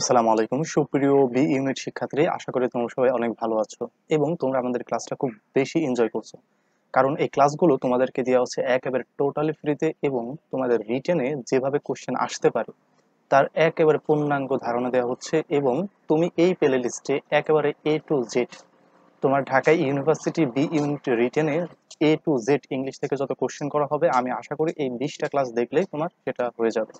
আসসালামু আলাইকুম সুপ্রিয় বি ইউনিট শিক্ষার্থী আশা করি তোমরা সবাই অনেক ভালো আছো এবং তোমরা আমাদের ক্লাসটা খুব বেশি এনজয় করছো কারণ এই ক্লাসগুলো তোমাদেরকে দেওয়া হচ্ছে একেবারে টোটালি ফ্রিতে এবং তোমাদের রিটেনে যেভাবে কোশ্চেন আসতে পারে তার একেবারে পূর্ণাঙ্গ ধারণা দেওয়া হচ্ছে এবং তুমি এই প্লে লিস্টে একেবারে এ টু জেড তোমার ঢাকা ইউনিভার্সিটি বি ইউনিট রিটেনে এ টু জেড ইংলিশ থেকে যত কোশ্চেন করা হবে আমি আশা করি এই বিশটা ক্লাস দেখলেই তোমার সেটা হয়ে যাবে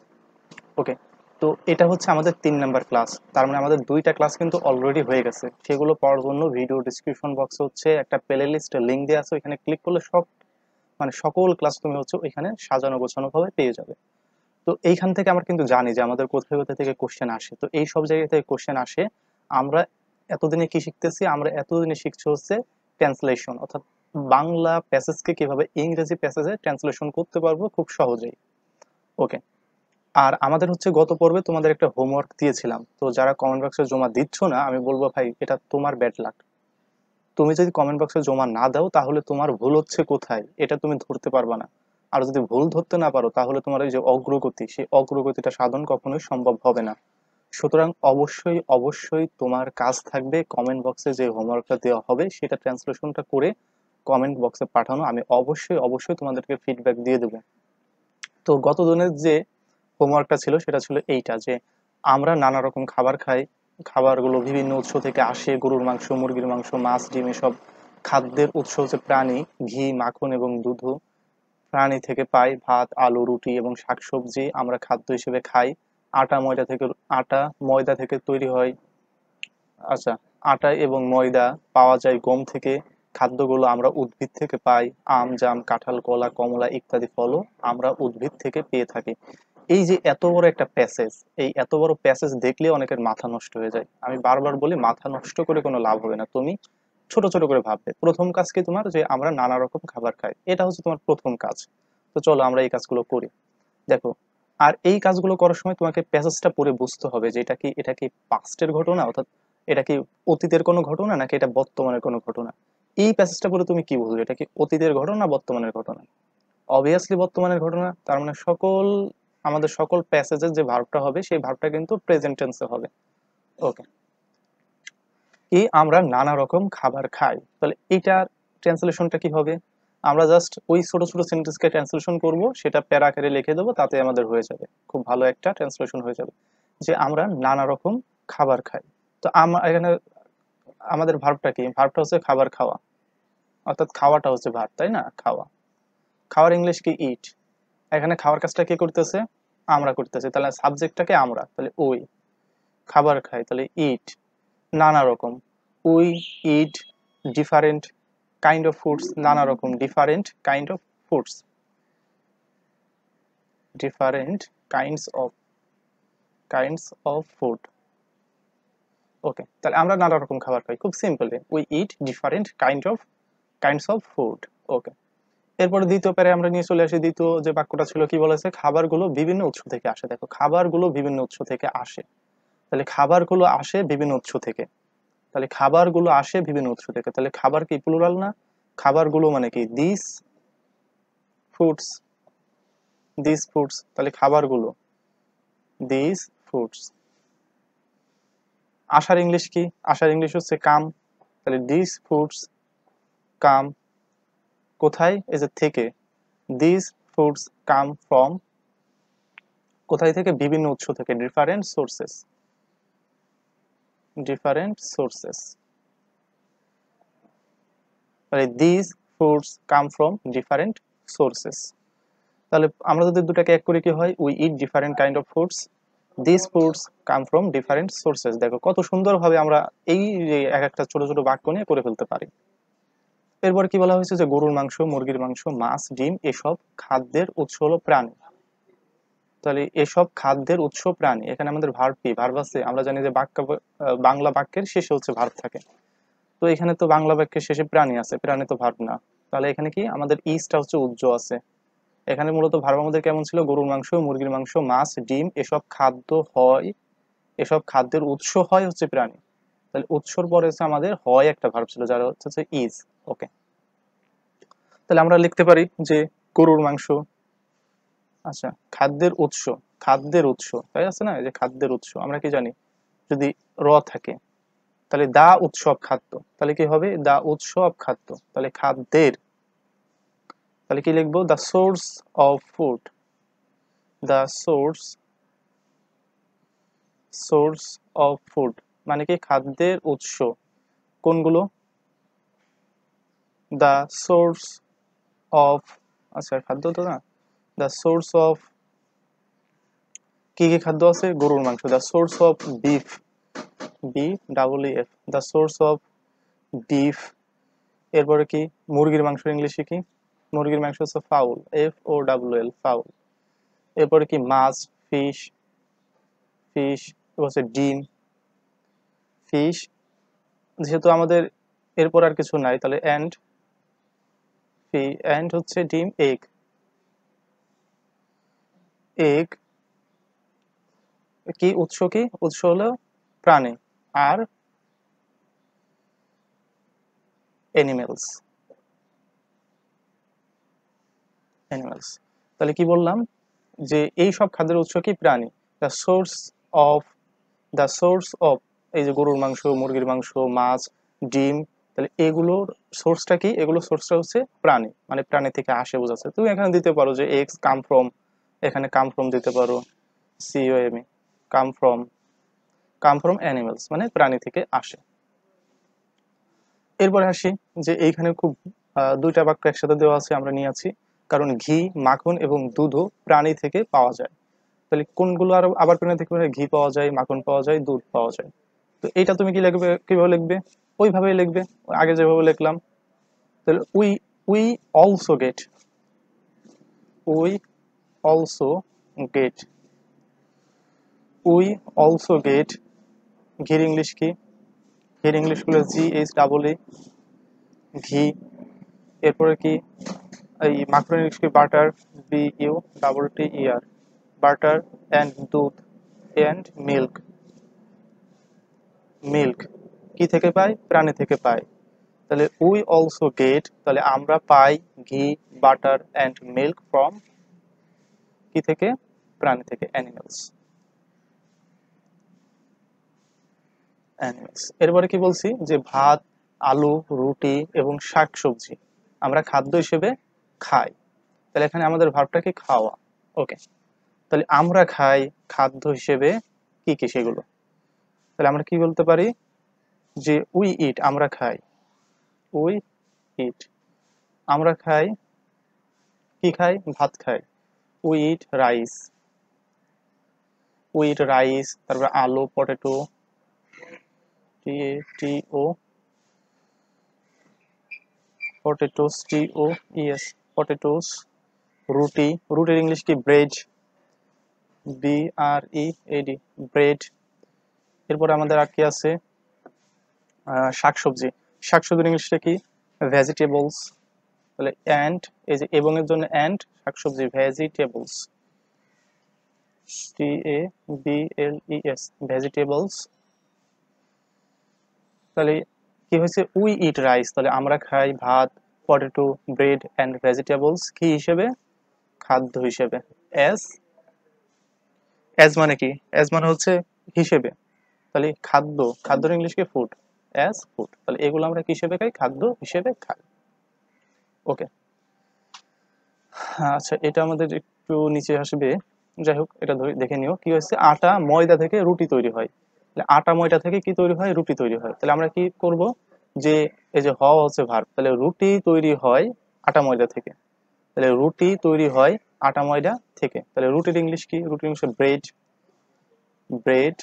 ওকে তো এটা হচ্ছে আমাদের তিন নাম্বার ক্লাস তার মানে আমাদের দুইটা ক্লাস কিন্তু অলরেডি হয়ে গেছে সেগুলো পড়ার জন্য ভিডিও ডিসক্রিপশন বক্সে হচ্ছে একটা প্লে লিস্টের লিঙ্ক দেওয়া আছে ওইখানে ক্লিক করলে সব মানে সকল ক্লাস তুমি হচ্ছে ওইখানে সাজানো গোছানোভাবে পেয়ে যাবে তো এইখান থেকে আমরা কিন্তু জানি যে আমাদের কোথায় কোথায় থেকে কোশ্চেন আসে তো এই সব জায়গা থেকে কোশ্চেন আসে আমরা এতদিনে কি শিখতেছি আমরা এতদিনে শিখছি হচ্ছে ট্রান্সলেশন অর্থাৎ বাংলা প্যাসেজকে কিভাবে ইংরেজি প্যাসেজে ট্রান্সলেশন করতে পারবো খুব সহজেই ওকে আর আমাদের হচ্ছে গত পর্বে তোমাদের একটা হোমওয়ার্ক দিয়েছিলাম তো যারা কমেন্ট বক্সে জমা দিচ্ছ না আমি বলবো ভাই এটা তোমার ব্যাড লাক তুমি যদি কমেন্ট বক্সে জমা না দাও তাহলে তোমার ভুল হচ্ছে কোথায় এটা তুমি ধরতে পারবে না আর যদি ভুল ধরতে না পারো তাহলে তোমার এই যে অগ্রগতি সেই অগ্রগতিটা সাধন কখনোই সম্ভব হবে না সুতরাং অবশ্যই অবশ্যই তোমার কাজ থাকবে কমেন্ট বক্সে যে হোমওয়ার্কটা দেওয়া হবে সেটা ট্রান্সলেশনটা করে কমেন্ট বক্সে পাঠানো আমি অবশ্যই অবশ্যই তোমাদেরকে ফিডব্যাক দিয়ে দেবো তো গত দিনের যে হোমওয়ার্কটা ছিল সেটা ছিল এইটা যে আমরা নানা রকম খাবার খাই খাবারগুলো বিভিন্ন উৎস থেকে আসে গরুর মাংস মুরগির মাংস মাছ ডিম এসব খাদ্যের উৎস হচ্ছে প্রাণী ঘি মাখন এবং দুধ প্রাণী থেকে পাই ভাত আলু রুটি এবং শাকসবজি আমরা খাদ্য হিসেবে খাই আটা ময়দা থেকে আটা ময়দা থেকে তৈরি হয় আচ্ছা আটা এবং ময়দা পাওয়া যায় গম থেকে খাদ্যগুলো আমরা উদ্ভিদ থেকে পাই আম জাম কাঁঠাল কলা কমলা ইত্যাদি ফলও আমরা উদ্ভিদ থেকে পেয়ে থাকি এই যে এত বড় একটা প্যাসেজ এই এত বড় প্যাসেজ দেখলে অনেকের মাথা নষ্ট হয়ে যায় আমি বারবার বলি মাথা নষ্ট করে কোনো লাভ হবে না তুমি ছোট ছোট করে ভাববে প্রথম কাজ কি তোমার যে আমরা নানা রকম খাবার খাই এটা হচ্ছে তোমার প্রথম কাজ তো চলো আমরা এই কাজগুলো করি দেখো আর এই কাজগুলো করার সময় তোমাকে প্যাসেজটা পড়ে বুঝতে হবে যে এটা কি এটা কি পাস্টের ঘটনা অর্থাৎ এটা কি অতীতের কোনো ঘটনা নাকি এটা বর্তমানের কোনো ঘটনা এই প্যাসেজটা পড়ে তুমি কি বুঝবে এটা কি অতীতের ঘটনা বর্তমানের ঘটনা অবভিয়াসলি বর্তমানের ঘটনা তার মানে সকল আমাদের সকল প্যাসেজের যে ভার্বটা হবে সেই ভার্বটা কিন্তু প্রেজেন্ট টেন্সে হবে ওকে কি আমরা নানা রকম খাবার খাই তাহলে এটার ট্রান্সলেশনটা কি হবে আমরা জাস্ট ওই ছোট ছোট সেন্টেন্সকে ট্রান্সলেশন করব সেটা প্যারা আকারে লিখে দেবো তাতে আমাদের হয়ে যাবে খুব ভালো একটা ট্রান্সলেশন হয়ে যাবে যে আমরা নানা রকম খাবার খাই তো আমরা এখানে আমাদের ভার্বটা কি ভার্বটা হচ্ছে খাবার খাওয়া অর্থাৎ খাওয়াটা হচ্ছে ভার্ব তাই না খাওয়া খাওয়ার ইংলিশ কি ইট এখানে খাওয়ার কাজটা কে করতেছে আমরা করতেছি তাহলে সাবজেক্টটাকে আমরা তাহলে ওই খাবার খাই তাহলে ইট নানা রকম we eat different kind of foods নানা রকম different kind of foods different kinds of kinds of food okay তাহলে আমরা নানা রকম খাবার খাই খুব simply we eat different kind of kinds of food okay এরপরে দ্বিতীয় প্যারে আমরা নিয়ে চলে আসি দ্বিতীয় যে বাক্যটা ছিল কি বলেছে খাবারগুলো বিভিন্ন উৎস থেকে আসে দেখো খাবারগুলো বিভিন্ন উৎস থেকে আসে তাহলে খাবারগুলো আসে বিভিন্ন উৎস থেকে তাহলে খাবারগুলো আসে বিভিন্ন উৎস থেকে তাহলে খাবার কি প্লুরাল না খাবারগুলো মানে কি দিস ফ্রুটস দিস ফ্রুটস তাহলে খাবারগুলো দিস ফ্রুটস আশার ইংলিশ কি আশার ইংলিশ হচ্ছে কাম তাহলে দিস ফ্রুটস কাম কোথায় এই যে থেকে দিস ফুডস কাম ফ্রম কোথায় থেকে বিভিন্ন উৎস থেকে ডিফারেন্ট সোর্সেস ডিফারেন্ট সোর্সেস তাহলে this foods come from different sources তাহলে আমরা যদি দুটাকে এক করে কি হয় we eat different kind of foods this foods come from different sources দেখো কত সুন্দরভাবে আমরা এই এক একটা ছোট ছোট বাক্য নিয়ে করে ফেলতে পারি এরপর কি বলা হয়েছে যে গরুর মাংস মুরগির মাংস মাছ ডিম এসব খাদ্যের উৎস হল প্রাণী তাহলে এসব খাদ্যের উৎস প্রাণী এখানে আমাদের ভার্ব কি আছে আমরা জানি যে বাক্য বাংলা বাক্যের শেষে হচ্ছে ভার থাকে তো এখানে তো বাংলা বাক্যের শেষে প্রাণী আছে প্রাণী তো ভার্ব না তাহলে এখানে কি আমাদের ইস্টটা হচ্ছে উজ্জ আছে এখানে মূলত ভার্ব আমাদের কেমন ছিল গরুর মাংস মুরগির মাংস মাছ ডিম এসব খাদ্য হয় এসব খাদ্যের উৎস হয় হচ্ছে প্রাণী তাহলে উৎসর পরে হচ্ছে আমাদের হয় একটা ভার্ব ছিল যার হচ্ছে ইজ ওকে তাহলে আমরা লিখতে পারি যে গরুর মাংস আচ্ছা খাদ্যের উৎস খাদ্যের উৎস তাই আছে না যে খাদ্যের উৎস আমরা কি জানি যদি র থাকে তাহলে দা উৎসব খাদ্য তাহলে কি হবে দা উৎসব খাদ্য তাহলে খাদ্যের তাহলে কি লিখবো the source of food the source source of food মানে কি খাদ্যের উৎস কোনগুলো দ্য সোর্স অফ আচ্ছা খাদ্য তো না দ্য সোর্স অফ কি কি খাদ্য আছে গরুর মাংস the source of beef B double F the source of beef এরপরে কি মুরগির মাংস ইংলিশে কি মুরগির মাংস হচ্ছে fowl F O double L fowl এরপরে কি মাছ ফিশ ফিশ হচ্ছে ডিম ফিশ যেহেতু আমাদের এরপর আর কিছু নাই তাহলে অ্যান্ড ফি অ্যান্ড হচ্ছে ডিম এগ এগ কি উৎস কি উৎস হলো প্রাণী আর এনিম্যালস অ্যানিমেলস তাহলে কি বললাম যে এই সব খাদ্যের উৎস কি প্রাণী the source of the source of এই যে গরুর মাংস মুরগির মাংস মাছ ডিম তাহলে এগুলোর সোর্সটা কি এগুলো সোর্সটা হচ্ছে প্রাণী মানে প্রাণী থেকে আসে বোঝাচ্ছে তুমি এখানে দিতে পারো যে এক্স কাম ফ্রম এখানে কাম ফ্রম দিতে পারো a come from come from animals মানে প্রাণী থেকে আসে এরপরে আসি যে এইখানে খুব দুইটা বাক্য একসাথে দেওয়া আছে আমরা নিয়ে আছি কারণ ঘি মাখন এবং দুধও প্রাণী থেকে পাওয়া যায় তাহলে কোনগুলো আরো আবার প্রাণী থেকে ঘি পাওয়া যায় মাখন পাওয়া যায় দুধ পাওয়া যায় তো এইটা তুমি কি লিখবে কীভাবে লিখবে ওইভাবেই লিখবে আগে যেভাবে লিখলাম তাহলে we we also get we also get we also get ঘির ইংলিশ কি ঘির ইংলিশ হলো জি এইচ ডাবল এ ঘি এরপরে কি এই মাকর ইংলিশ কি butter B U double T E R butter and দুধ অ্যান্ড মিল্ক মিল্ক কি থেকে পাই প্রাণী থেকে পাই তাহলে উই অলসো গেট তাহলে আমরা পাই ঘি বাটার অ্যান্ড মিল্ক ফ্রম কি থেকে প্রাণী থেকে অ্যানিমেলস অ্যানিমেলস এরপরে কি বলছি যে ভাত আলু রুটি এবং শাকসবজি আমরা খাদ্য হিসেবে খাই তাহলে এখানে আমাদের ভাবটাকে খাওয়া ওকে তাহলে আমরা খাই খাদ্য হিসেবে কি কি সেগুলো তাহলে আমরা কি বলতে পারি যে উই ইট আমরা খাই উই ইট আমরা খাই কি খাই ভাত খাই we eat rice we eat rice তারপর আলু potato T A T O potatoes T O ES potatoes রুটি রুটির ইংলিশ কি bread B R E AD bread এরপর আমাদের আর কি আছে শাকসবজি শাকসবজির ইংলিশটা কি ভেজিটেবলস তাহলে অ্যান্ড এই যে এবং এর জন্য অ্যান্ড শাকসবজি vegetables T A B L E S vegetables তাহলে কি হয়েছে উই ইট রাইস তাহলে আমরা খাই ভাত পটেটো ব্রেড অ্যান্ড ভেজিটেবলস কি হিসেবে খাদ্য হিসেবে এস অ্যাজ মানে কি অ্যাজ মানে হচ্ছে হিসেবে তাহলে খাদ্য খাদ্যর ইংলিশ কি ফুড অ্যাজ ফুড তাহলে এগুলো আমরা কি হিসেবে খাই খাদ্য হিসেবে খাই ওকে আচ্ছা এটা আমাদের একটু নিচে আসবে যাই হোক এটা দেখে নিও কি হচ্ছে আটা ময়দা থেকে রুটি তৈরি হয় তাহলে আটা ময়দা থেকে কি তৈরি হয় রুটি তৈরি হয় তাহলে আমরা কি করব যে এই যে হওয়া হচ্ছে ভার তাহলে রুটি তৈরি হয় আটা ময়দা থেকে তাহলে রুটি তৈরি হয় আটা ময়দা থেকে তাহলে রুটির ইংলিশ কি রুটির English bread bread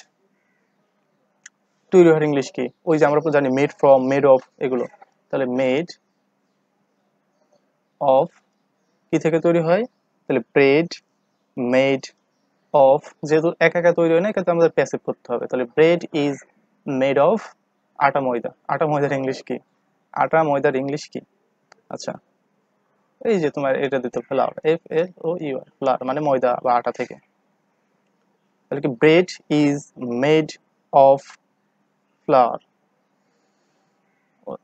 to your English কি ওই যে আমরা জানি মেড ফ্রম মেড অফ এগুলো তাহলে মেড অফ কি থেকে তৈরি হয় তাহলে ব্রেড মেড অফ যেহেতু একা একা তৈরি হয় না কিন্তু আমাদের প্যাসিভ করতে হবে তাহলে ব্রেড ইজ মেড অফ আটা ময়দা আটা ময়দার ইংলিশ কি আটা ময়দার ইংলিশ কি আচ্ছা এই যে তোমার এটা দিতে flour F L O UR flour মানে ময়দা বা আটা থেকে তাহলে কি bread is made of flour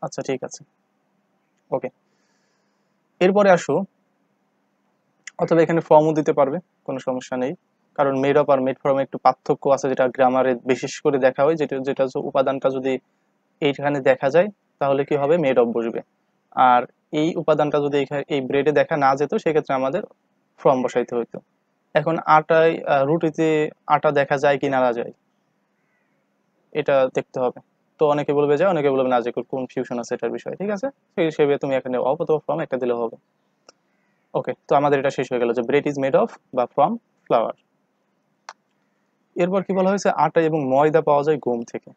আচ্ছা ঠিক আছে ওকে এরপরে আসো অথবা এখানে ফর্মও দিতে পারবে কোনো সমস্যা নেই কারণ মেড অফ আর মেড ফর্মে একটু পার্থক্য আছে যেটা গ্রামারে বিশেষ করে দেখা হয় যেটা যেটা উপাদানটা যদি এইখানে দেখা যায় তাহলে কি হবে মেড অফ বসবে আর এই উপাদানটা যদি এই ব্রেডে দেখা না যেত সেক্ষেত্রে আমাদের ফর্ম বসাইতে হইতো এখন আটায় রুটিতে আটা দেখা যায় কি না যায় এটা দেখতে হবে তো অনেকে বলবে যে অনেকে বলবে না যে কোন ফিউশন আছে এটার বিষয়ে ঠিক আছে সেই হিসেবে তুমি এখানে অফ অথবা ফ্রম একটা দিলে হবে ওকে তো আমাদের এটা শেষ হয়ে গেল যে ব্রেড ইজ মেড অফ বা ফ্রম ফ্লাওয়ার এরপর কি বলা হয়েছে আটা এবং ময়দা পাওয়া যায় গম থেকে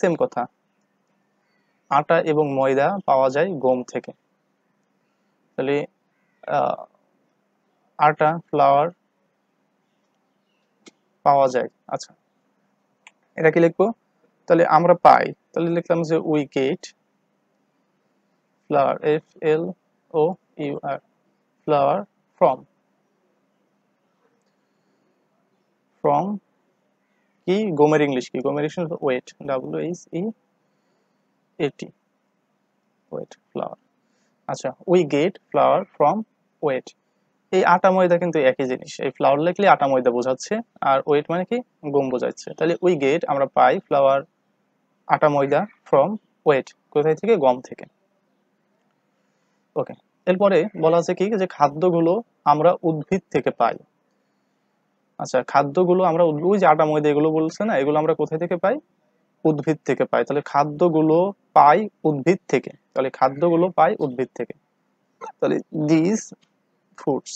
সেম কথা আটা এবং ময়দা পাওয়া যায় গম থেকে তাহলে আটা ফ্লাওয়ার পাওয়া যায় আচ্ছা এটা কি লিখবো তাহলে আমরা পাই তাহলে লিখলাম যে wicket flour F L O U R flour from from কি গোমের ইংলিশ কি গোমের English wheat W H E AT wheat flour আচ্ছা we get flour from wheat এই আটা ময়দা কিন্তু একই জিনিস এই ফ্লাওয়ার লিখলে আটা ময়দা বোঝাচ্ছে আর ওয়েট মানে কি গম বোঝাচ্ছে তাহলে উই গেট আমরা পাই ফ্লাওয়ার আটা ময়দা ফ্রম ওয়েট কোথায় থেকে গম থেকে ওকে এরপরে বলা আছে কি যে খাদ্যগুলো আমরা উদ্ভিদ থেকে পাই আচ্ছা খাদ্যগুলো আমরা ওই যে আটা ময়দা এগুলো বলছে না এগুলো আমরা কোথায় থেকে পাই উদ্ভিদ থেকে পাই তাহলে খাদ্যগুলো পাই উদ্ভিদ থেকে তাহলে খাদ্যগুলো পাই উদ্ভিদ থেকে তাহলে this foods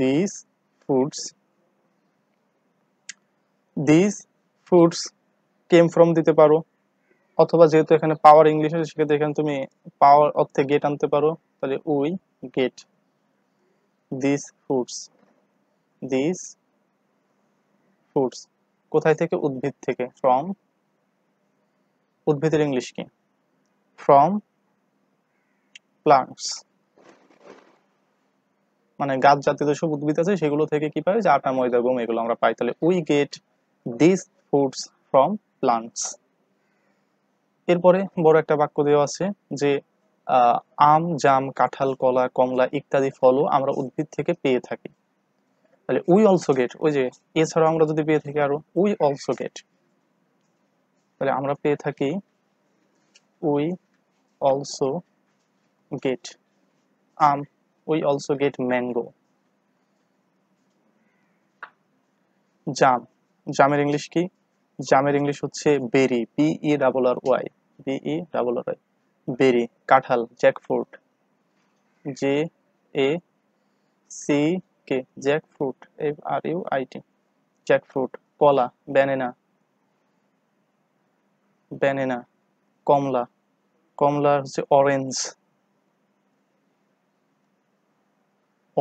this foods this fruits came from দিতে পারো অথবা যেহেতু এখানে পাওয়ার ইংলিশ আছে সেক্ষেত্রে এখানে তুমি পাওয়ার অর্থে গেট আনতে পারো তাহলে we get this fruits this fruits কোথায় থেকে উদ্ভিদ থেকে ফ্রম উদ্ভিদের ইংলিশ কি ফ্রম প্লান্টস মানে গাছ জাতীয় যেসব উদ্ভিদ আছে সেগুলো থেকে কি পাই যে আটা ময়দা গম এগুলো আমরা পাই তাহলে we get this foods from plants এরপরে বড় একটা বাক্য দেওয়া আছে যে আম জাম কাঁঠাল কলা কমলা ইত্যাদি ফলও আমরা উদ্ভিদ থেকে পেয়ে থাকি তাহলে উই অলসো গেট ওই যে এছাড়াও আমরা যদি পেয়ে থাকি আরো উই অলসো গেট তাহলে আমরা পেয়ে থাকি উই অলসো গেট আম উই অলসো গেট ম্যাঙ্গো জাম জামের ইংলিশ কি জামের ইংলিশ হচ্ছে berry B E double R Y B E double R Y berry কাঁঠাল jackfruit J A C K jackfruit F R U I T jackfruit কলা banana ব্যানেনা কমলা কমলা হচ্ছে orange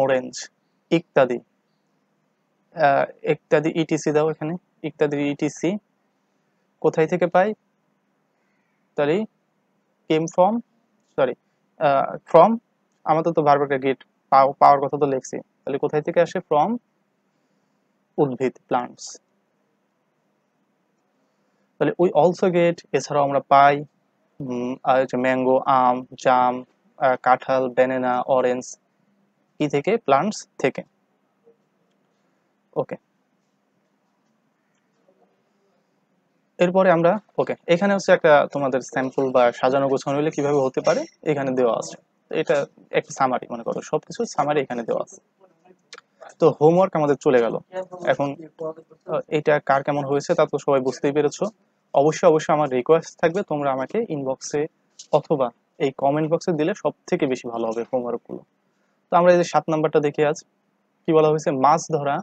orange ইত্যাদি ইত্যাদি ইটিসি e দাও এখানে ইত্যাদি ইটিসি কোথায় থেকে পাই তাহলে কেম ফ্রম সরি ফ্রম আমাদের তো বারবার গেট পাওয়ার কথা তো লিখছি তাহলে কোথায় থেকে আসে ফ্রম উদ্ভিদ প্লান্টস তাহলে ওই অলসো গেট এছাড়াও আমরা পাই ম্যাঙ্গো আম জাম কাঁঠাল ব্যানানা অরেঞ্জ কি থেকে প্লান্টস থেকে ওকে এরপরে আমরা ওকে এখানে হচ্ছে একটা তোমাদের স্যাম্পল বা সাজানো গোছানো হলে কিভাবে হতে পারে এখানে দেওয়া আছে এটা একটা সামারি মনে করো সবকিছু সামারি এখানে দেওয়া আছে তো হোমওয়ার্ক আমাদের চলে গেল এখন এটা কার কেমন হয়েছে তা তো সবাই বুঝতেই পেরেছো অবশ্যই অবশ্যই আমার রিকোয়েস্ট থাকবে তোমরা আমাকে ইনবক্সে অথবা এই কমেন্ট বক্সে দিলে সব থেকে বেশি ভালো হবে হোমওয়ার্ক গুলো তো আমরা এই যে সাত নাম্বারটা দেখে আজ কি বলা হয়েছে মাছ ধরা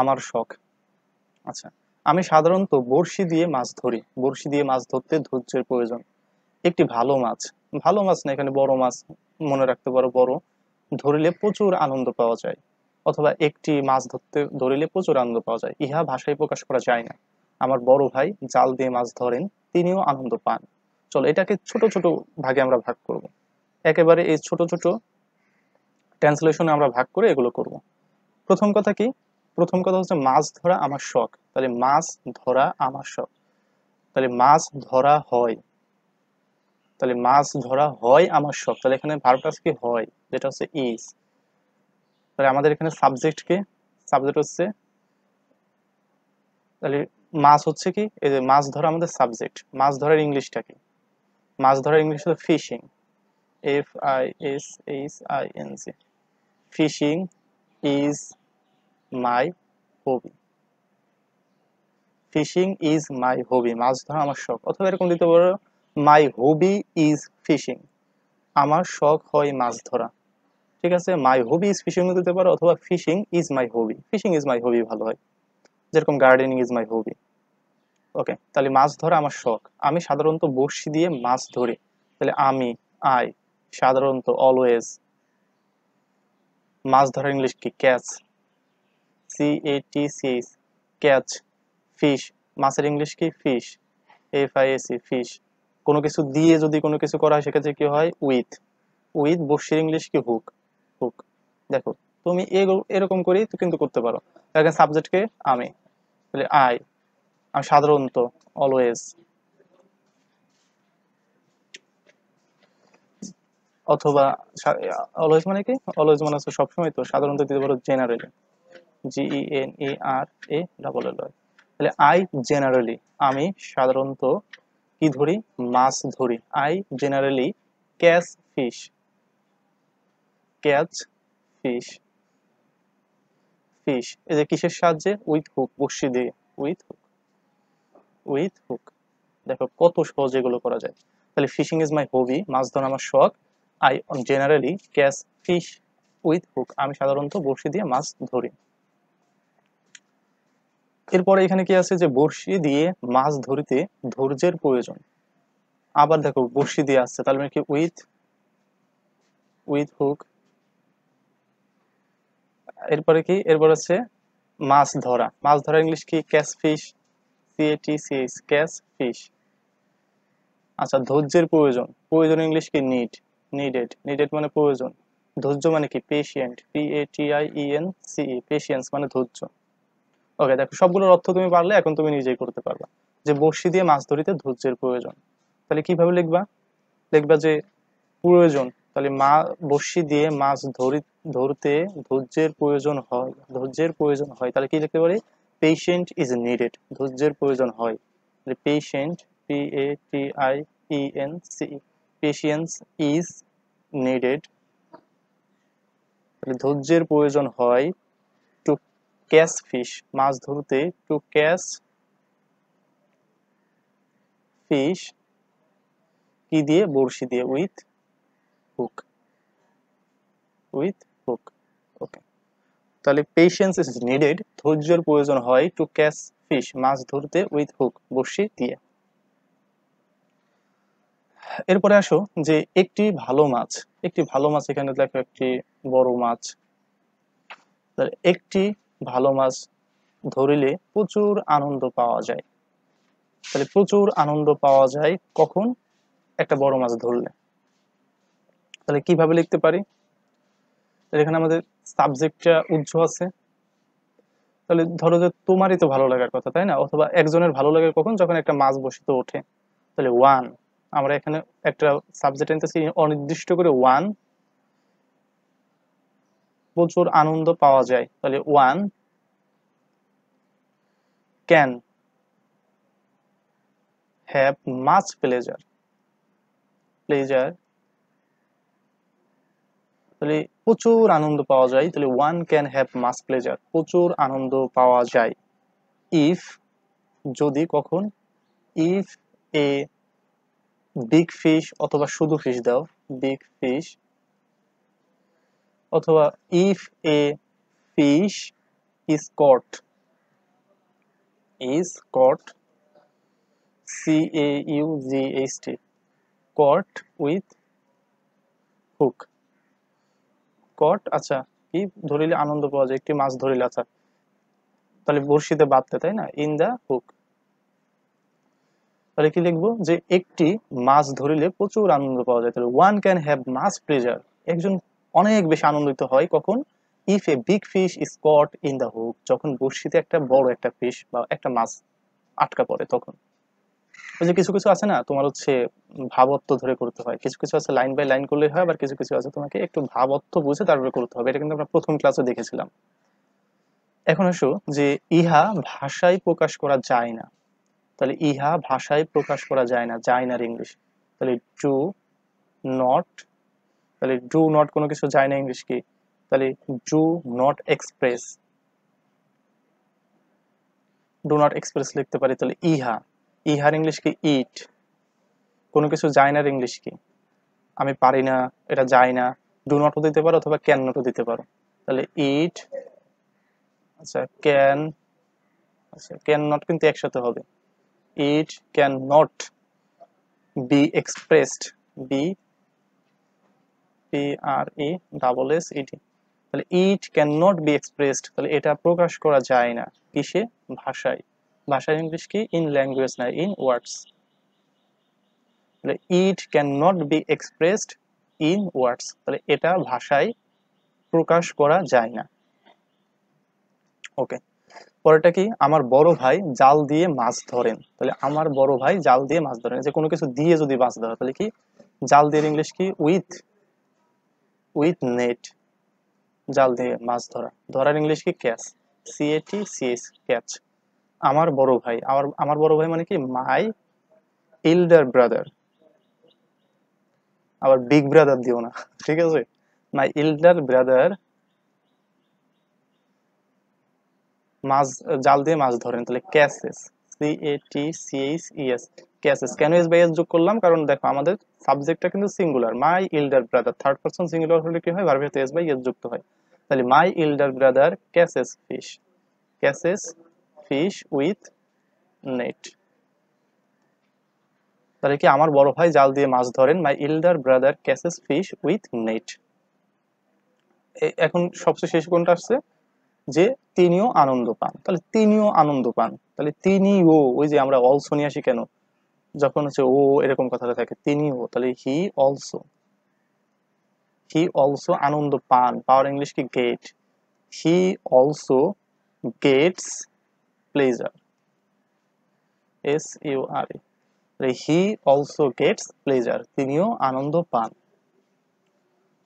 আমার শখ আচ্ছা আমি সাধারণত বড়শি দিয়ে মাছ ধরি বড়শি দিয়ে মাছ ধরতে ধৈর্যের প্রয়োজন একটি ভালো মাছ ভালো মাছ না এখানে বড় মাছ মনে রাখতে পারো বড় ধরিলে প্রচুর আনন্দ পাওয়া যায় অথবা একটি মাছ ধরতে ধরিলে প্রচুর আনন্দ পাওয়া যায় ইহা ভাষায় প্রকাশ করা যায় না আমার বড় ভাই জাল দিয়ে মাছ ধরেন তিনিও আনন্দ পান চলো এটাকে ছোট ছোট ভাগে আমরা ভাগ করব। একেবারে এই ছোট ছোট ট্রান্সলেশনে আমরা ভাগ করে এগুলো করব। প্রথম কথা কি প্রথম কথা হচ্ছে মাছ ধরা আমার শখ তাহলে মাছ ধরা আমার শখ তাহলে মাছ ধরা হয় তাহলে মাছ ধরা হয় আমার শখ তাহলে এখানে ভার্বটা কি হয় যেটা হচ্ছে ইজ তাহলে আমাদের এখানে সাবজেক্ট কে সাবজেক্ট হচ্ছে তাহলে মাছ হচ্ছে কি এই যে মাছ ধরা আমাদের সাবজেক্ট মাছ ধরার ইংলিশটা কি মাছ ধরার ইংলিশ হচ্ছে fishing F I S H I N G fishing is my hobby fishing is my hobby মাছ ধরা আমার শখ অথবা এরকম দিতে পারো মাই হবি ইজ ফিশিং আমার শখ হয় মাছ ধরা ঠিক আছে মাই হবি ইজ ফিশিং দিতে পারো অথবা fishing is my hobby fishing is my hobby ভালো হয় যেরকম গার্ডেনিং ইজ মাই হবি ওকে তাহলে মাছ ধরা আমার শখ আমি সাধারণত বড়শি দিয়ে মাছ ধরি তাহলে আমি আই সাধারণত অলওয়েজ মাছ ধরা ইংলিশ কি catch C A T C catch fish মাছের ইংলিশ কি fish F I S E fish কোনো কিছু দিয়ে যদি কোনো কিছু করা হয় সেক্ষেত্রে কি হয় উইথ উইথ বর্ষির ইংলিশ কি হুক হুক দেখো তুমি এরকম করেই কিন্তু করতে পারো দেখেন সাবজেক্টকে আমি তাহলে আই আমি সাধারণত অলওয়েজ অথবা অলওয়েজ মানে কি অলওয়েজ মানে সবসময় তো সাধারণত দিতে পারো জেনারেলি E e e, তাহলে আই জেনারেলি আমি সাধারণত কি ধরি মাছ ধরি I generally catch fish catch fish fish এই যে কিসের সাহায্যে উইথ হুক বসি দিয়ে উইথ হুক উইথ হুক দেখো কত সহজ এগুলো করা যায় তাহলে ফিশিং ইজ মাই হবি মাছ ধরা আমার শখ I generally catch fish with hook আমি সাধারণত বসি দিয়ে মাছ ধরি এরপরে এখানে কি আছে যে বর্ষি দিয়ে মাছ ধরিতে ধৈর্যের প্রয়োজন আবার দেখো বর্ষি দিয়ে আসছে তাহলে মানে কি উইথ উইথ হুক এরপরে কি এরপর হচ্ছে মাছ ধরা মাছ ধরা ইংলিশ কি catch fish C A T C S fish আচ্ছা ধৈর্যের প্রয়োজন প্রয়োজন ইংলিশ কি নিড নিডেড নিডেড মানে প্রয়োজন ধৈর্য মানে কি patient P A T I E N C patience মানে ধৈর্য ওকে দেখো সবগুলোর অর্থ তুমি পারলে এখন তুমি নিজেই করতে পারবা যে বড়শি দিয়ে মাছ ধরিতে ধৈর্যের প্রয়োজন তাহলে কিভাবে লিখবা লিখবা যে প্রয়োজন তাহলে মা বড়শি দিয়ে মাছ ধরি ধরতে ধৈর্যের প্রয়োজন হয় ধৈর্যের প্রয়োজন হয় তাহলে কি লিখতে পারি পেশেন্ট ইজ নিডেড ধৈর্যের প্রয়োজন হয় তাহলে patient P A T I E N C patience is needed তাহলে ধৈর্যের প্রয়োজন হয় ক্যাশ ফিশ মাছ ধরতে টু ক্যাশ ফিশ কি দিয়ে বড়শি দিয়ে with hook with hook okay তাহলে পেশেন্স ইজ নিডেড ধৈর্যের প্রয়োজন হয় টু ক্যাশ ফিশ মাছ ধরতে উইথ হুক বড়শি দিয়ে এরপরে আসো যে একটি ভালো মাছ একটি ভালো মাছ এখানে দেখো একটি বড় মাছ একটি ভালো মাছ ধরিলে প্রচুর আনন্দ পাওয়া যায় তাহলে প্রচুর আনন্দ পাওয়া যায় কখন একটা বড় মাছ ধরলে তাহলে কিভাবে লিখতে পারি এখানে আমাদের সাবজেক্টটা উজ্জ আছে তাহলে ধরো যে তোমারই তো ভালো লাগার কথা তাই না অথবা একজনের ভালো লাগে কখন যখন একটা মাছ বসিতে ওঠে তাহলে ওয়ান আমরা এখানে একটা সাবজেক্ট এনেছি অনির্দিষ্ট করে ওয়ান প্রচুর আনন্দ পাওয়া যায় তাহলে one can have much pleasure pleasure তাহলে প্রচুর আনন্দ পাওয়া যায় তাহলে one can have much pleasure প্রচুর আনন্দ পাওয়া যায় ইফ যদি কখন ইফ এ বিগ ফিশ অথবা শুধু ফিশ দাও বিগ ফিশ অথবা if a fish is caught is caught C A U G H T caught with hook caught আচ্ছা কি ধরিলে আনন্দ পাওয়া যায় একটি মাছ ধরিলে আচ্ছা তাহলে বড়শিতে বাঁধতে তাই না ইন দা হুক তাহলে কি লিখবো যে একটি মাছ ধরিলে প্রচুর আনন্দ পাওয়া যায় তাহলে one can have much pleasure একজন অনেক বেশি আনন্দিত হয় কখন if a big fish is caught in the hook যখন বড়শিতে একটা বড় একটা ফিশ বা একটা মাছ আটকা পড়ে তখন ওই যে কিছু কিছু আছে না তোমার হচ্ছে ভাবত্ব ধরে করতে হয় কিছু কিছু আছে লাইন বাই লাইন করলে হয় আবার কিছু কিছু আছে তোমাকে একটু ভাবত্ব বুঝে তারপরে করতে হবে এটা কিন্তু আমরা প্রথম ক্লাসে দেখেছিলাম এখন আসো যে ইহা ভাষায় প্রকাশ করা যায় না তাহলে ইহা ভাষায় প্রকাশ করা যায় না যায় না ইংলিশ তাহলে টু নট তাহলে ডু নট কোনো কিছু যায় না ইংলিশ কি তাহলে do not express do not express লিখতে পারি তাহলে ইহা ইহার ইংলিশ কি ইট কোনো কিছু যায় না ইংলিশ কি আমি পারি না এটা যায় না ডু নটও দিতে পারো অথবা ক্যান নটও দিতে পারো তাহলে ইট আচ্ছা ক্যান আচ্ছা ক্যান নট কিন্তু একসাথে হবে it can not be expressed be E তাহলে it can not be expressed তাহলে এটা প্রকাশ করা যায় না কিসে ভাষায় ইংলিশ কি ইন ল্যাঙ্গুয়েজ না ইন ওয়ার্ডস তাহলে it can not be expressed in words তাহলে এটা ভাষায় প্রকাশ করা যায় না ওকে পরেরটা কি আমার বড় ভাই জাল দিয়ে মাছ ধরেন তাহলে আমার বড় ভাই জাল দিয়ে মাছ ধরেন যে কোনো কিছু দিয়ে যদি মাছ ধরে তাহলে কি জাল দিয়ে ইংলিশ কি উইথ উইথ নেট জাল দিয়ে মাছ ধরা ধরার ইংলিশ কি ক্যাচ সিএটি সিএস ক্যাচ আমার বড় ভাই আমার আমার বড় ভাই মানে কি মাই ইল্ডার ব্রাদার আবার বিগ ব্রাদার দিও না ঠিক আছে মাই ইল্ডার ব্রাদার মাছ জাল দিয়ে মাছ ধরেন তাহলে catches C A T C H ES catches কেন এস বাই এস যোগ করলাম কারণ দেখো আমাদের সাবজেক্টটা কিন্তু singular my elder brother third person singular হলে কি হয় ভার্বের এস বাই এস যুক্ত হয় তাহলে my elder brother catches fish catches fish with net তাহলে কি আমার বড় ভাই জাল দিয়ে মাছ ধরেন my elder brother catches fish with net এখন সবচেয়ে শেষ কোনটা আসছে যে তিনিও আনন্দ পান তাহলে তিনিও আনন্দ পান তাহলে তিনিও ওই যে আমরা অলসো নিয়ে আসি কেন যখন হচ্ছে ও এরকম কথাটা থাকে তিনিও তাহলে হি অলসো হি অলসো আনন্দ পান পাওয়ার ইংলিশ কি get he also gets pleasure S U R A he also gets pleasure তিনিও আনন্দ পান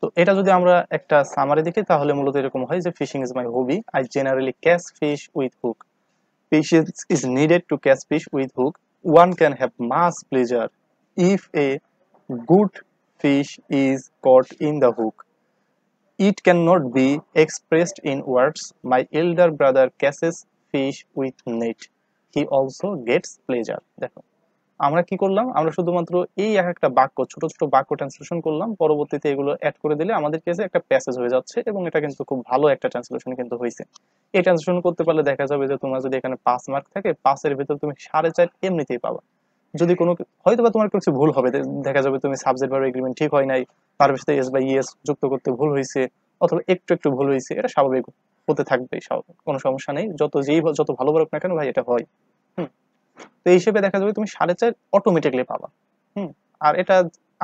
তো এটা যদি আমরা একটা সামারি দেখি তাহলে মূলত এরকম হয় যে fishing is my hobby I generally catch fish with hook patience is needed to catch fish with hook one can have mass pleasure if a good fish is caught in the hook. It cannot be expressed in words. My elder brother catches fish with net. He also gets pleasure. আমরা কি করলাম আমরা শুধুমাত্র এই এক একটা বাক্য ছোট ছোট বাক্য ট্রান্সলেশন করলাম পরবর্তীতে এগুলো অ্যাড করে দিলে আমাদের কাছে একটা প্যাসেজ হয়ে যাচ্ছে এবং এটা কিন্তু খুব ভালো একটা ট্রান্সলেশন কিন্তু হয়েছে এই ট্রান্সলেশন করতে পারলে দেখা যাবে যে তোমার যদি এখানে পাঁচ মার্ক থাকে পাঁচের ভিতরে তুমি সাড়ে চার এমনিতেই পাবা যদি কোনো হয়তো বা তোমার কিছু ভুল হবে দেখা যাবে তুমি সাবজেক্ট বা এগ্রিমেন্ট ঠিক হয় নাই তার সাথে এস বা ইএস যুক্ত করতে ভুল হয়েছে অথবা একটু একটু ভুল হয়েছে এটা স্বাভাবিক হতে থাকবে স্বাভাবিক কোনো সমস্যা নেই যত যেই যত ভালো বলুক না কেন ভাই এটা হয় হুম তো এই হিসেবে দেখা যাবে তুমি সাড়ে চার অটোমেটিকলি পাবা হুম আর এটা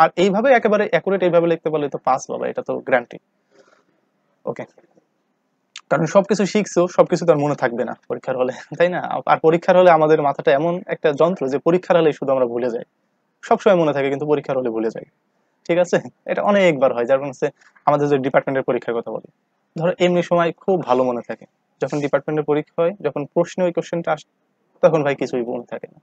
আর এইভাবে একেবারে অ্যাকুরেট এইভাবে লিখতে পারলে তো পাস পাবা এটা তো গ্যারান্টি ওকে কারণ সবকিছু শিখছো সবকিছু তার মনে থাকবে না পরীক্ষার হলে তাই না আর পরীক্ষার হলে আমাদের মাথাটা এমন একটা যন্ত্র যে পরীক্ষার হলে শুধু আমরা ভুলে যাই সবসময় মনে থাকে কিন্তু পরীক্ষার হলে ভুলে যাই ঠিক আছে এটা অনেকবার হয় যার কারণে আমাদের যে ডিপার্টমেন্টের পরীক্ষার কথা বলি ধরো এমনি সময় খুব ভালো মনে থাকে যখন ডিপার্টমেন্টের পরীক্ষা হয় যখন প্রশ্ন ওই কোশ্চেনটা তখন ভাই কিছুই মনে থাকে না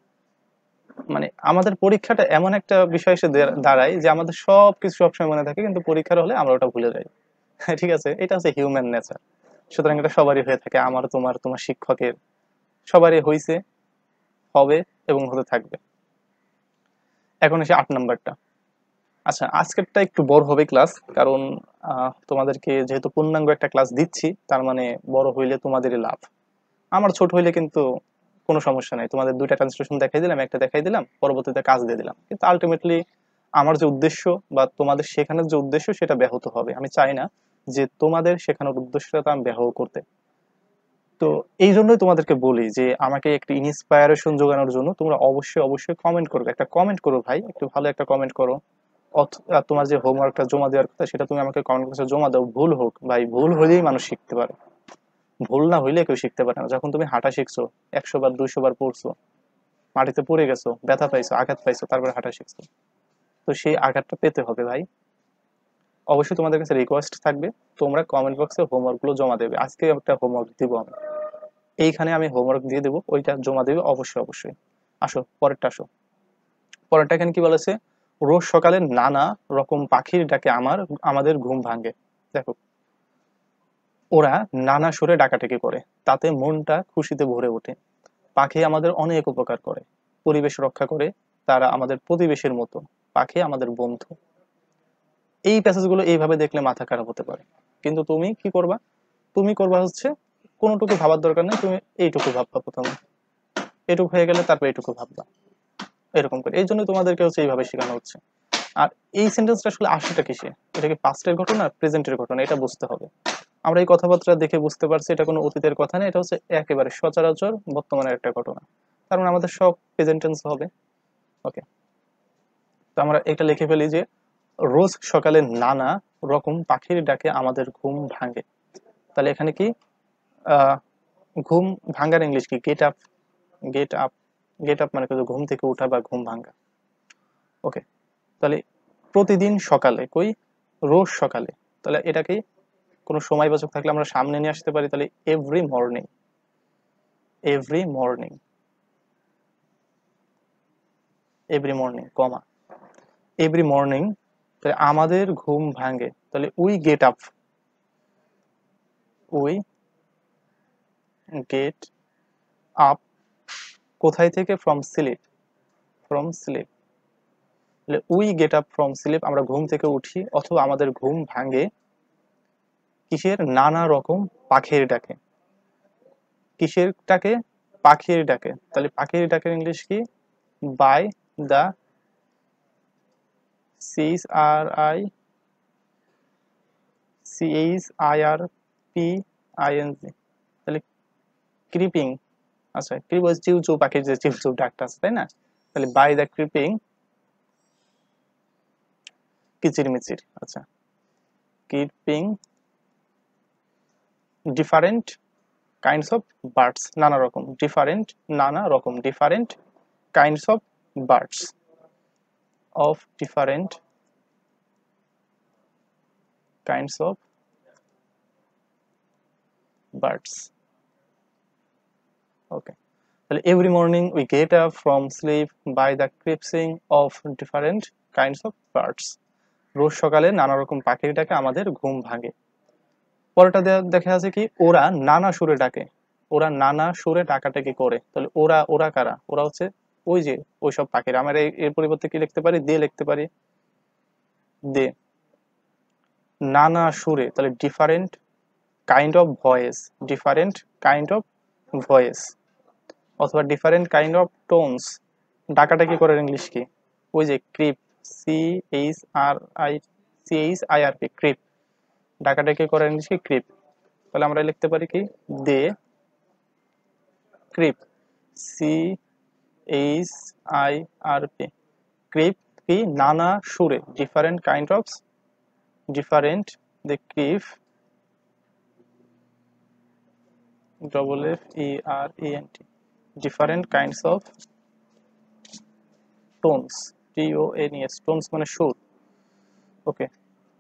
মানে আমাদের পরীক্ষাটা এমন একটা বিষয় এসে দাঁড়ায় যে আমাদের সব কিছু সবসময় মনে থাকে কিন্তু পরীক্ষার হলে আমরা ওটা ভুলে যাই ঠিক আছে এটা হচ্ছে হিউম্যান নেচার সুতরাং এটা সবারই হয়ে থাকে আমার তোমার তোমার শিক্ষকের সবারই হয়েছে হবে এবং হতে থাকবে এখন এসে আট নাম্বারটা আচ্ছা আজকেরটা একটু বড় হবে ক্লাস কারণ তোমাদেরকে যেহেতু পূর্ণাঙ্গ একটা ক্লাস দিচ্ছি তার মানে বড় হইলে তোমাদেরই লাভ আমার ছোট হইলে কিন্তু কোনো সমস্যা নাই তোমাদের দুইটা কনস্ট্রাকশন দেখাই দিলাম একটা দেখাই দিলাম পরবর্তীতে কাজ দিয়ে দিলাম কিন্তু আলটিমেটলি আমার যে উদ্দেশ্য বা তোমাদের সেখানে যে উদ্দেশ্য সেটা ব্যাহত হবে আমি চাই না যে তোমাদের সেখানের উদ্দেশ্যটা আমি ব্যাহ করতে তো এই জন্যই তোমাদেরকে বলি যে আমাকে একটি ইন্সপায়ারেশন যোগানোর জন্য তোমরা অবশ্যই অবশ্যই কমেন্ট করবে একটা কমেন্ট করো ভাই একটু ভালো একটা কমেন্ট করো অথবা তোমার যে হোমওয়ার্কটা জমা দেওয়ার কথা সেটা তুমি আমাকে কমেন্ট করে জমা দাও ভুল হোক ভাই ভুল হলেই মানুষ শিখতে পারে ভুল না হইলে কেউ শিখতে পারে না যখন তুমি হাঁটা শিখছো একশো বার দুইশো বার পড়ছো মাটিতে পড়ে গেছো ব্যথা পাইছো আঘাত পাইছো তারপরে হাঁটা শিখছো তো সেই আঘাতটা পেতে হবে ভাই অবশ্যই তোমাদের কাছে রিকোয়েস্ট থাকবে তোমরা কমেন্ট বক্সে গুলো জমা দেবে আজকে একটা হোমওয়ার্ক দিব আমি এইখানে আমি হোমওয়ার্ক দিয়ে দেবো ওইটা জমা দেবে অবশ্যই অবশ্যই আসো পরেরটা আসো পরেরটা এখানে কি বলেছে রোজ সকালে নানা রকম পাখির ডাকে আমার আমাদের ঘুম ভাঙে দেখো ওরা নানা সুরে ডাকাটাকি করে তাতে মনটা খুশিতে ভরে ওঠে পাখি আমাদের অনেক উপকার করে পরিবেশ রক্ষা করে তারা আমাদের প্রতিবেশের মতো পাখি আমাদের বন্ধু এই প্যাসেজগুলো এইভাবে দেখলে মাথা খারাপ হতে পারে কিন্তু তুমি কি করবা তুমি করবা হচ্ছে কোনোটুকু ভাবার দরকার নেই তুমি এইটুকু ভাববা প্রথমে এটুকু হয়ে গেলে তারপর এইটুকু ভাববা এরকম করে এই জন্য তোমাদেরকে হচ্ছে এইভাবে শেখানো হচ্ছে আর এই সেন্টেন্সটা আসলে আসলটা কিসে এটা কি পাস্টের ঘটনা প্রেজেন্টের ঘটনা এটা বুঝতে হবে আমরা এই কথাবার্তা দেখে বুঝতে পারছি এটা কোনো অতীতের কথা না এটা হচ্ছে একেবারে সচরাচর বর্তমানের একটা ঘটনা তার মানে আমাদের সব প্রেজেন্টেন্স হবে ওকে তো আমরা এটা লিখে ফেলি যে রোজ সকালে নানা রকম পাখির ডাকে আমাদের ঘুম ভাঙে তাহলে এখানে কি ঘুম ভাঙ্গার ইংলিশ কি get up get up get up মানে কিন্তু ঘুম থেকে উঠা বা ঘুম ভাঙ্গা ওকে তাহলে প্রতিদিন সকালে কই রোজ সকালে তাহলে এটা কি কোনো সময়বাচক থাকলে আমরা সামনে নিয়ে আসতে পারি তাহলে every morning every morning every morning comma every morning তাহলে আমাদের ঘুম ভাঙে তাহলে we get up we get up কোথায় থেকে from sleep from sleep we get up from sleep আমরা ঘুম থেকে উঠি অথবা আমাদের ঘুম ভাঙে কিসের নানা রকম পাখির ডাকে কিসের ডাকে পাখির ডাকে তাহলে পাখির ডাকের ইংলিশ কি বাই দ্য সিস R I C S I R P I N G তাহলে ক্রিপিং আচ্ছা ক্রিপ চিউ চু পাখির যে চিউ ডাকটা আছে তাই না তাহলে বাই দ্য ক্রিপিং কিচিরমিচির আচ্ছা creeping different kinds of birds নানা রকম ডিফারেন্ট নানা রকম different kinds of birds of different kinds of birds okay well every morning we get up from sleep by the creeping of different kinds of birds রোজ সকালে নানা রকম পাখির ডাকে আমাদের ঘুম ভাঙে পরেটা দেখা আছে কি ওরা নানা সুরে ডাকে ওরা নানা সুরে ডাকাটাকি করে তাহলে ওরা ওরা কারা ওরা হচ্ছে ওই যে ওই সব পাখিরা আমরা এর পরিবর্তে কি লিখতে পারি দে লিখতে পারি দে নানা সুরে তাহলে different kind of voice different kind of voice অথবা ডিফারেন্ট কাইন্ড অফ টোনস ডাকাটাকি করে ইংলিশ কি ওই যে creep C H R I C H I R P creep ডাকাডাকি করে নিচ্ছি ক্রিপ তাহলে আমরা লিখতে পারি কি they creep C H I R P creep কি নানা সুরে different kind of different they creep double F E R E N T different kinds of tones t o n e মানে সুর ওকে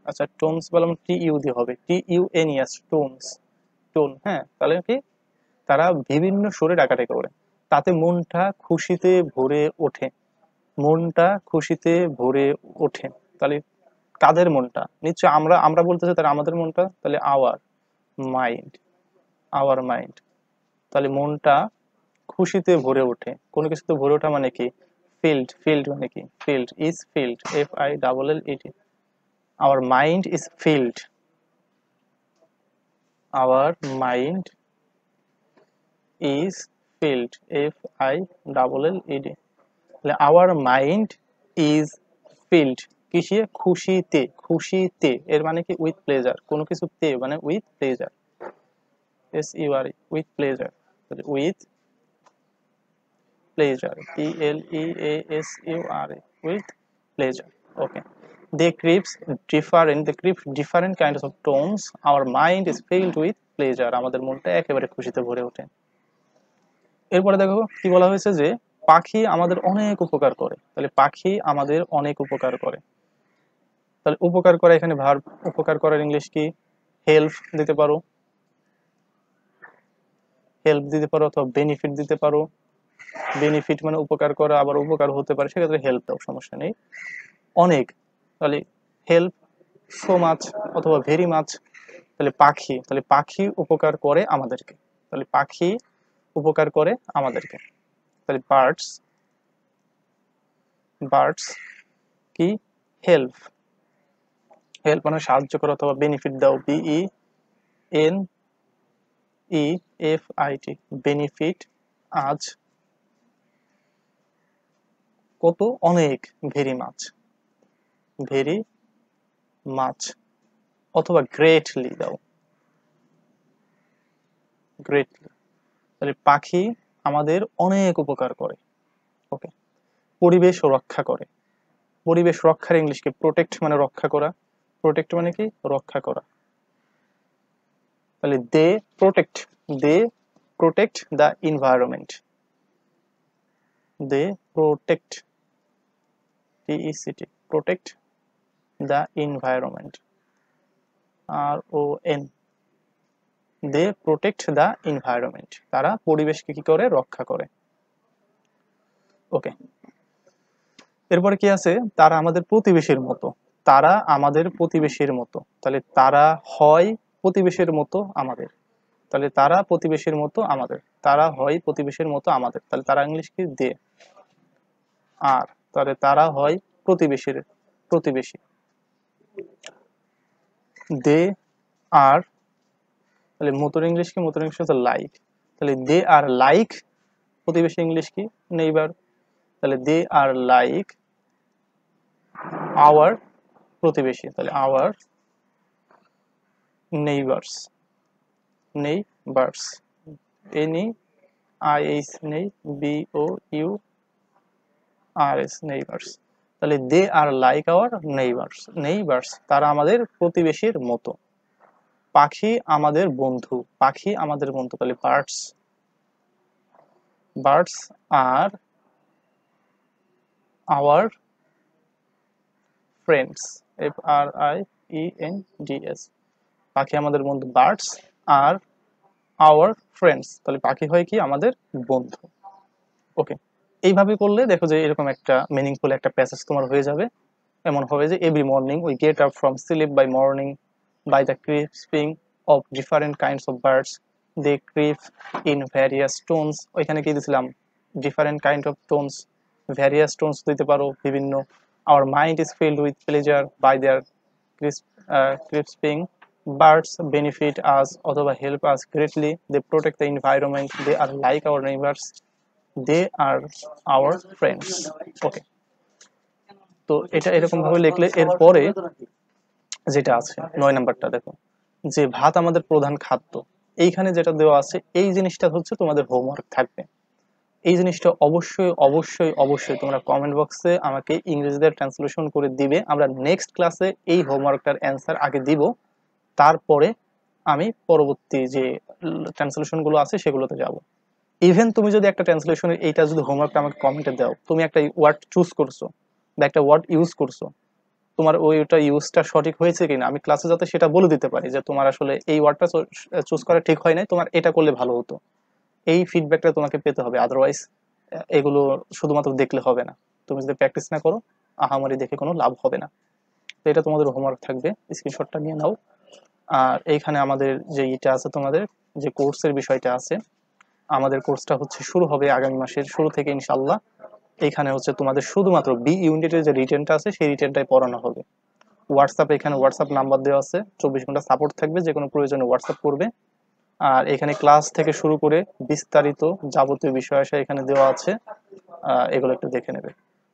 আচ্ছা টোনস বললাম টি ইউ দিয়ে হবে T U N yes tones tone হ্যাঁ তাহলে কি তারা বিভিন্ন সুরে ডাকাটাই করে তাতে মনটা খুশিতে ভরে ওঠে মনটা খুশিতে ভরে ওঠে তাহলে কাদের মনটা নিশ্চয় আমরা আমরা বলতেছি তাহলে আমাদের মনটা তাহলে আওয়ার মাইন্ড আওয়ার মাইন্ড তাহলে মনটা খুশিতে ভরে ওঠে কোনো কিছুতে ভরে ওঠা মানে কি ফিল্ড ফিল্ড মানে কি field is field F I double L E T our mind is filled our mind is filled f i double l e d our mind is filled কিসে খুশিতে খুশিতে এর মানে কি উইথ প্লেজার কোনো কিছু তে মানে with pleasure S U R with pleasure with pleasure E L E A S U R with pleasure okay They creeps different, they creep different kinds of tones. Our mind is filled with pleasure. আমাদের মনটা একেবারে খুশিতে ভরে ওঠে এরপরে দেখো কি বলা হয়েছে যে পাখি আমাদের অনেক উপকার করে তাহলে পাখি আমাদের অনেক উপকার করে তাহলে উপকার করা এখানে ভার উপকার করার ইংলিশ কি হেল্প দিতে পারো হেল্প দিতে পারো অথবা বেনিফিট দিতে পারো বেনিফিট মানে উপকার করা আবার উপকার হতে পারে সেক্ষেত্রে হেল্প দাও সমস্যা নেই অনেক তাহলে হেল্প সো মাছ অথবা ভেরি মাছ তাহলে পাখি তাহলে পাখি উপকার করে আমাদেরকে তাহলে পাখি উপকার করে আমাদেরকে তাহলে বার্ডস বার্ডস কি হেল্প হেল্প মানে সাহায্য করা অথবা বেনিফিট দাও B E N E F I T benefit আজ কত অনেক ভেরি মাছ ভেরি মাছ অথবা গ্রেটলি দাও গ্রেটলি তাহলে পাখি আমাদের অনেক উপকার করে ওকে পরিবেশ রক্ষা করে পরিবেশ রক্ষার ইংলিশকে প্রোটেক্ট মানে রক্ষা করা প্রোটেক্ট মানে কি রক্ষা করা তাহলে they protect they protect the environment they protect T E C T protect the environment R O N they protect the তারা পরিবেশকে কি করে রক্ষা করে ওকে এরপরে কি আছে তারা আমাদের প্রতিবেশীর মতো তারা আমাদের প্রতিবেশীর মতো তাহলে তারা হয় প্রতিবেশীর মতো আমাদের তাহলে তারা প্রতিবেশীর মতো আমাদের তারা হয় প্রতিবেশীর মতো আমাদের তাহলে তারা ইংলিশ কি দে আর তাহলে তারা হয় প্রতিবেশীর প্রতিবেশী দে আর তাহলে মোতর ইংলিশ কি মোতর ইংলিশ হচ্ছে লাইক তাহলে দে আর লাইক প্রতিবেশী ইংলিশ কি নেইবার তাহলে দে আর লাইক আওয়ার প্রতিবেশী তাহলে our neighbours neighbours N I H নেই B O U R S neighbours তাহলে they are like our neighbours neighbours তারা আমাদের প্রতিবেশীর মতো পাখি আমাদের বন্ধু পাখি আমাদের বন্ধু তাহলে birds birds are our friends F R I E N D S পাখি আমাদের বন্ধু বার্ডস আর আওয়ার ফ্রেন্ডস তাহলে পাখি হয় কি আমাদের বন্ধু ওকে এইভাবে করলে দেখো যে এরকম একটা মিনিংফুল একটা প্যাসেজ তোমার হয়ে যাবে এমন হবে যে every morning we get up from sleep by morning by the creeping of different kinds of birds they creep in various tones ওইখানে কি দিয়েছিলাম different kind of tones various tones দিতে পারো বিভিন্ন our mind is field with pleasure by their crisp creeping birds benefit us অথবা help us greatly they protect the environment they are like our neighbours they are our friends okay তো এটা এরকম ভাবে লিখলে এরপরে যেটা আছে নয় নাম্বারটা দেখো যে ভাত আমাদের প্রধান খাদ্য এইখানে যেটা দেওয়া আছে এই জিনিসটা হচ্ছে তোমাদের হোমওয়ার্ক থাকবে এই জিনিসটা অবশ্যই অবশ্যই অবশ্যই তোমরা কমেন্ট বক্সে আমাকে ইংরেজিদের ট্রান্সলেশন করে দিবে আমরা নেক্সট ক্লাসে এই হোমওয়ার্কটার অ্যান্সার আগে দিব তারপরে আমি পরবর্তী যে ট্রান্সলেশনগুলো আছে সেগুলোতে যাবো ইভেন তুমি যদি একটা ট্রান্সলেশনের এইটা যদি হোমওয়ার্কটা আমাকে কমেন্টে দাও তুমি একটা ওয়ার্ড চুজ করছো বা একটা ওয়ার্ড ইউজ করছো তোমার ওই ওটা ইউজটা সঠিক হয়েছে কিনা আমি ক্লাসে যাতে সেটা বলে দিতে পারি যে তোমার আসলে এই ওয়ার্ডটা চুজ করা ঠিক হয় নাই তোমার এটা করলে ভালো হতো এই ফিডব্যাকটা তোমাকে পেতে হবে আদারওয়াইজ এগুলো শুধুমাত্র দেখলে হবে না তুমি যদি প্র্যাকটিস না করো আহামারি দেখে কোনো লাভ হবে না তো এটা তোমাদের হোমওয়ার্ক থাকবে স্ক্রিনশটটা নিয়ে নাও আর এইখানে আমাদের যে ইটা আছে তোমাদের যে কোর্সের বিষয়টা আছে আমাদের কোর্সটা হচ্ছে শুরু হবে আগামী মাসের শুরু থেকে ইনশাল্লাহ এখানে হচ্ছে তোমাদের শুধুমাত্র বি ইউনিটের যে রিটেনটা আছে সেই রিটেনটাই পড়ানো হবে হোয়াটসঅ্যাপ এখানে হোয়াটসঅ্যাপ নাম্বার দেওয়া আছে চব্বিশ ঘন্টা সাপোর্ট থাকবে যে কোনো প্রয়োজনে হোয়াটসঅ্যাপ করবে আর এখানে ক্লাস থেকে শুরু করে বিস্তারিত যাবতীয় বিষয় আসা এখানে দেওয়া আছে এগুলো একটু দেখে নেবে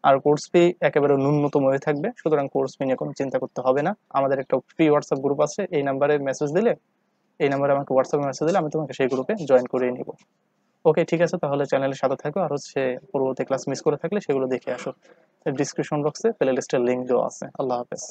আর কোর্স পে একেবারে ন্যূনতম হয়ে থাকবে সুতরাং কোর্স পে নিয়ে কোনো চিন্তা করতে হবে না আমাদের একটা ফ্রি হোয়াটসঅ্যাপ গ্রুপ আছে এই নাম্বারে মেসেজ দিলে এই নাম্বারে আমাকে হোয়াটসঅ্যাপে মেসেজ দিলে আমি তোমাকে সেই গ্রুপে জয়েন করিয়ে নিব ওকে ঠিক আছে তাহলে চ্যানেলে সাথে থাকো আর হচ্ছে পূর্ববর্তী ক্লাস মিস করে থাকলে সেগুলো দেখে আসো ডিসক্রিপশন বক্সে প্লে লিস্টের লিঙ্ক দেওয়া আছে আল্লাহ হাফেজ